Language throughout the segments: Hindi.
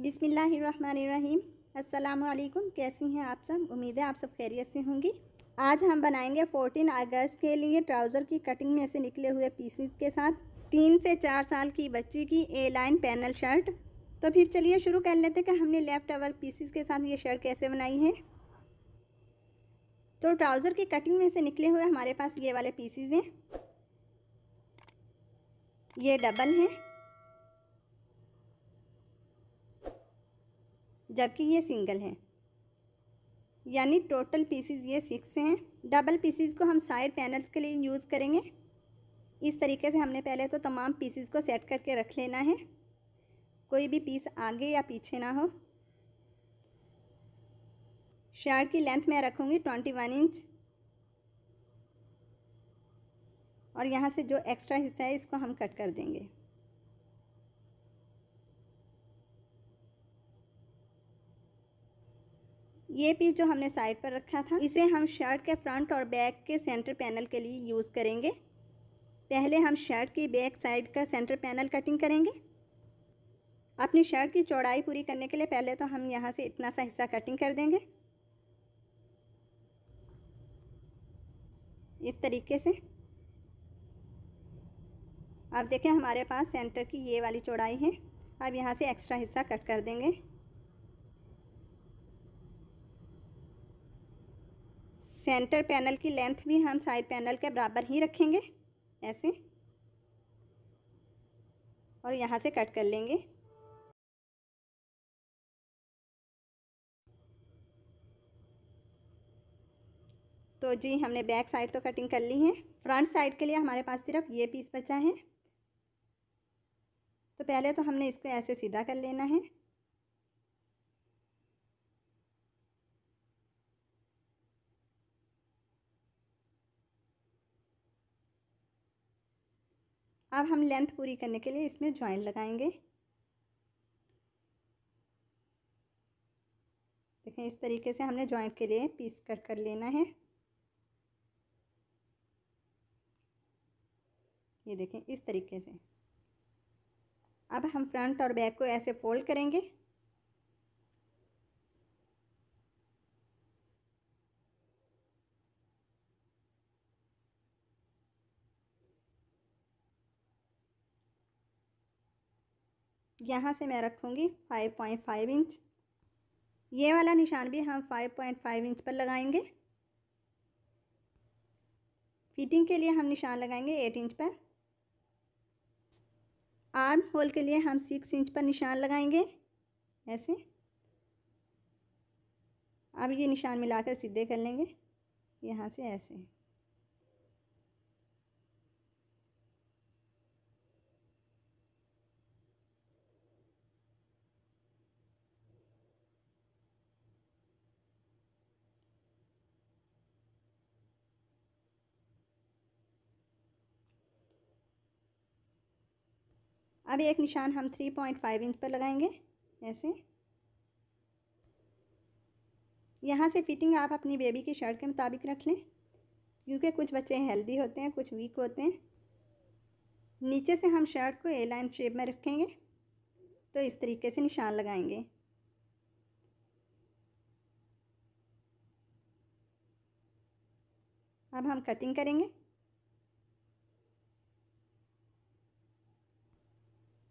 बिसमीम् अल्लाम कैसी हैं आप सब उम्मीद है आप सब खैरियत से होंगी आज हम बनाएंगे 14 अगस्त के लिए ट्राउज़र की कटिंग में से निकले हुए पीसीस के साथ तीन से चार साल की बच्ची की ए लाइन पैनल शर्ट तो फिर चलिए शुरू कर लेते हैं कि हमने लेफ़्ट ओवर पीसीस के साथ ये शर्ट कैसे बनाई है तो ट्राउज़र की कटिंग में से निकले हुए हमारे पास ये वाले पीसीज हैं ये डबल हैं जबकि ये सिंगल है यानी टोटल पीसीज ये सिक्स हैं डबल पीसीज को हम साइड पैनल्स के लिए यूज़ करेंगे इस तरीके से हमने पहले तो तमाम पीसीज को सेट करके रख लेना है कोई भी पीस आगे या पीछे ना हो शर्ट की लेंथ मैं रखूँगी ट्वेंटी वन इंच और यहाँ से जो एक्स्ट्रा हिस्सा है इसको हम कट कर देंगे ये पीस जो हमने साइड पर रखा था इसे हम शर्ट के फ्रंट और बैक के सेंटर पैनल के लिए यूज़ करेंगे पहले हम शर्ट की बैक साइड का सेंटर पैनल कटिंग करेंगे अपनी शर्ट की चौड़ाई पूरी करने के लिए पहले तो हम यहाँ से इतना सा हिस्सा कटिंग कर देंगे इस तरीके से अब देखें हमारे पास सेंटर की ये वाली चौड़ाई है अब यहाँ से एक्स्ट्रा हिस्सा कट कर देंगे सेंटर पैनल की लेंथ भी हम साइड पैनल के बराबर ही रखेंगे ऐसे और यहाँ से कट कर लेंगे तो जी हमने बैक साइड तो कटिंग कर ली है फ्रंट साइड के लिए हमारे पास सिर्फ ये पीस बचा है तो पहले तो हमने इसको ऐसे सीधा कर लेना है अब हम लेंथ पूरी करने के लिए इसमें ज्वाइन लगाएंगे देखें इस तरीके से हमने ज्वाइंट के लिए पीस कर कर लेना है ये देखें इस तरीके से अब हम फ्रंट और बैक को ऐसे फोल्ड करेंगे यहाँ से मैं रखूँगी फाइव पॉइंट फाइव इंच ये वाला निशान भी हम फाइव पॉइंट फाइव इंच पर लगाएंगे फिटिंग के लिए हम निशान लगाएंगे एट इंच पर आर्म होल के लिए हम सिक्स इंच पर निशान लगाएंगे ऐसे अब ये निशान मिलाकर सीधे कर लेंगे यहाँ से ऐसे अब एक निशान हम थ्री पॉइंट फाइव इंच पर लगाएंगे ऐसे यहाँ से फिटिंग आप अपनी बेबी की शर्ट के मुताबिक रख लें क्योंकि कुछ बच्चे हेल्दी होते हैं कुछ वीक होते हैं नीचे से हम शर्ट को ए लाइन शेप में रखेंगे तो इस तरीके से निशान लगाएंगे अब हम कटिंग करेंगे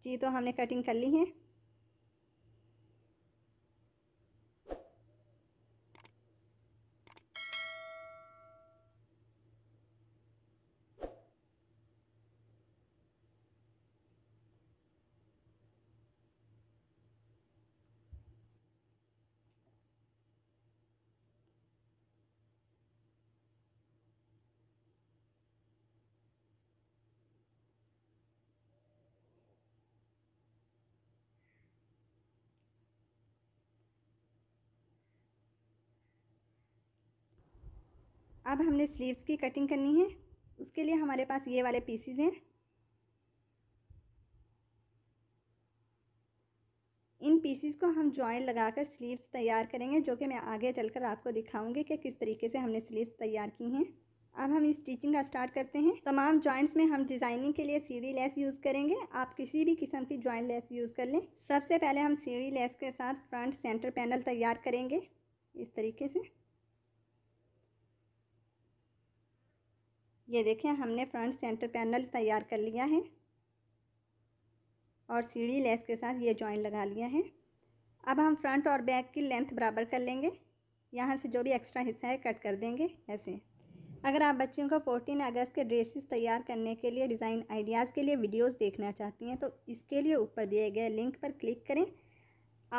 जी तो हमने कटिंग कर ली है अब हमने स्लीव्स की कटिंग करनी है उसके लिए हमारे पास ये वाले पीसीज हैं इन पीसीज को हम जॉइंट लगाकर स्लीव्स तैयार करेंगे जो कि मैं आगे चलकर आपको दिखाऊंगी कि किस तरीके से हमने स्लीव्स तैयार की हैं अब हम स्टिचिंग का स्टार्ट करते हैं तमाम जॉइंट्स में हम डिज़ाइनिंग के लिए सीढ़ी लेस यूज़ करेंगे आप किसी भी किस्म की जॉइंट लेस यूज़ कर लें सबसे पहले हम सीढ़ी लेस के साथ फ्रंट सेंटर पैनल तैयार करेंगे इस तरीके से ये देखें हमने फ्रंट सेंटर पैनल तैयार कर लिया है और सीढ़ी लेस के साथ ये जॉइन लगा लिया है अब हम फ्रंट और बैक की लेंथ बराबर कर लेंगे यहाँ से जो भी एक्स्ट्रा हिस्सा है कट कर देंगे ऐसे अगर आप बच्चों को 14 अगस्त के ड्रेसेस तैयार करने के लिए डिज़ाइन आइडियाज़ के लिए वीडियोस देखना चाहती हैं तो इसके लिए ऊपर दिए गए लिंक पर क्लिक करें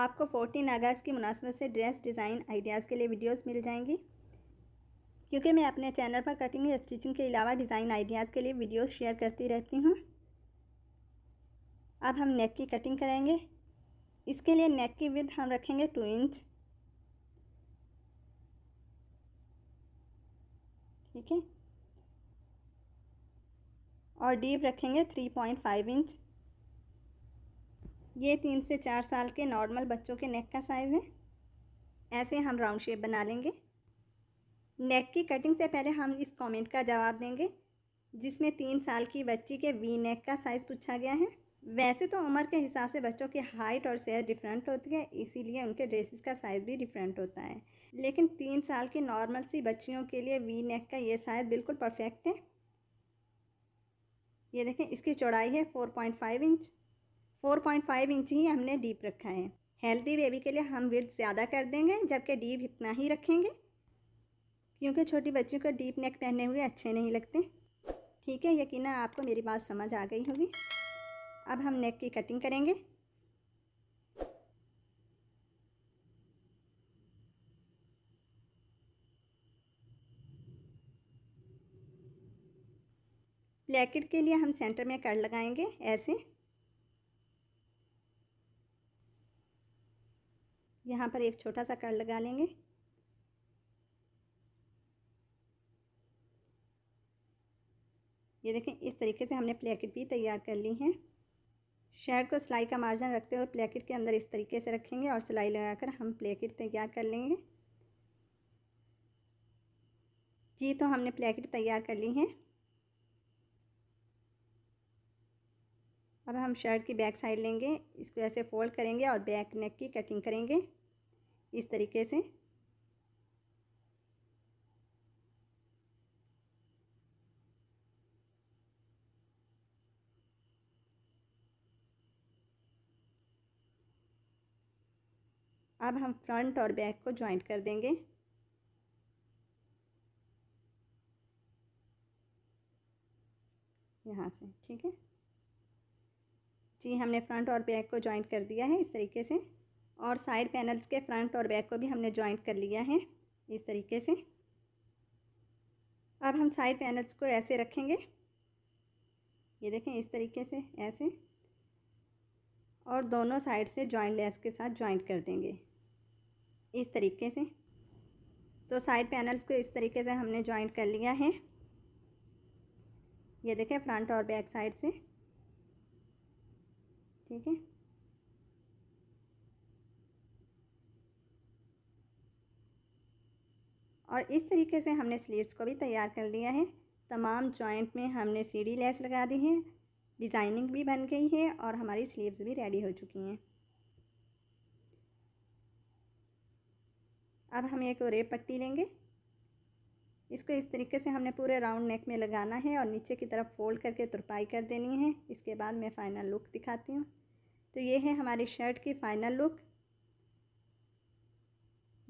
आपको 14 अगस्त की मुनासबत से ड्रेस डिज़ाइन आइडियाज़ के लिए वीडियोस मिल जाएंगी क्योंकि मैं अपने चैनल पर कटिंग या स्टिचिंग के अलावा डिज़ाइन आइडियाज़ के लिए वीडियोस शेयर करती रहती हूँ अब हम नेक की कटिंग करेंगे इसके लिए नेक की विथ हम रखेंगे टू इंच ठीक है और डीप रखेंगे थ्री पॉइंट फाइव इंच ये तीन से चार साल के नॉर्मल बच्चों के नेक का साइज़ है ऐसे हम राउंड शेप बना लेंगे नेक की कटिंग से पहले हम इस कमेंट का जवाब देंगे जिसमें तीन साल की बच्ची के वी नेक का साइज़ पूछा गया है वैसे तो उम्र के हिसाब से बच्चों की हाइट और सेहत डिफरेंट होती है इसीलिए उनके ड्रेसेस का साइज़ भी डिफरेंट होता है लेकिन तीन साल की नॉर्मल सी बच्चियों के लिए वी नेक का ये साइज़ बिल्कुल परफेक्ट है ये देखें इसकी चौड़ाई है four point five inch four point five inch ही हमने डीप रखा है हेल्दी बेबी के लिए हम विर्थ ज़्यादा कर देंगे जबकि डीप इतना ही रखेंगे क्योंकि छोटी बच्चियों को डीप नेक पहने हुए अच्छे नहीं लगते ठीक है यकीन आपको मेरी बात समझ आ गई होगी अब हम नेक की कटिंग करेंगे ब्लैकेट के लिए हम सेंटर में कट लगाएंगे ऐसे यहाँ पर एक छोटा सा कट लगा लेंगे ये देखें इस तरीके से हमने प्लेकेट भी तैयार कर ली हैं शर्ट को सिलाई का मार्जिन रखते हुए प्लेकेट के अंदर इस तरीके से रखेंगे और सिलाई लगाकर हम प्लेकेट तैयार कर लेंगे जी तो हमने प्लेकेट तैयार कर ली हैं अब हम शर्ट की बैक साइड लेंगे इसको ऐसे फ़ोल्ड करेंगे और बैक नेक की कटिंग करेंगे इस तरीके से अब हम फ्रंट और बैक को ज्वाइंट कर देंगे यहाँ से ठीक है जी हमने फ्रंट और बैक को ज्वाइंट कर दिया है इस तरीके से और साइड पैनल्स के फ्रंट और बैक को भी हमने ज्वाइंट कर लिया है इस तरीके से अब हम साइड पैनल्स को ऐसे रखेंगे ये देखें इस तरीके से ऐसे और दोनों साइड से जॉइंट लेस के साथ जॉइंट कर देंगे इस तरीके से तो साइड पैनल को इस तरीके से हमने जॉइंट कर लिया है ये देखें फ्रंट और बैक साइड से ठीक है और इस तरीके से हमने स्लीव्स को भी तैयार कर लिया है तमाम जॉइंट में हमने सीढ़ी लेस लगा दी है डिज़ाइनिंग भी बन गई है और हमारी स्लीव्स भी रेडी हो चुकी हैं अब हम एक रेप पट्टी लेंगे इसको इस तरीके से हमने पूरे राउंड नेक में लगाना है और नीचे की तरफ फोल्ड करके तुरपाई कर देनी है इसके बाद मैं फ़ाइनल लुक दिखाती हूँ तो ये है हमारी शर्ट की फ़ाइनल लुक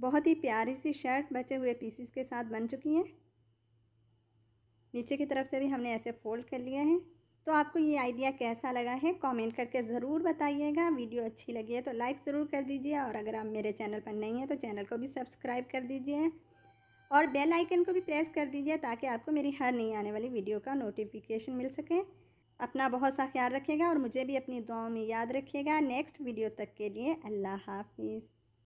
बहुत ही प्यारी सी शर्ट बचे हुए पीसीस के साथ बन चुकी है नीचे की तरफ से भी हमने ऐसे फोल्ड कर लिया है तो आपको ये आइडिया कैसा लगा है कमेंट करके ज़रूर बताइएगा वीडियो अच्छी लगी है तो लाइक ज़रूर कर दीजिए और अगर आप मेरे चैनल पर नहीं हैं तो चैनल को भी सब्सक्राइब कर दीजिए और बेल आइकन को भी प्रेस कर दीजिए ताकि आपको मेरी हर नई आने वाली वीडियो का नोटिफिकेशन मिल सके अपना बहुत सा ख्याल रखिएगा और मुझे भी अपनी दुआओं में याद रखिएगा नेक्स्ट वीडियो तक के लिए अल्लाह हाफिज़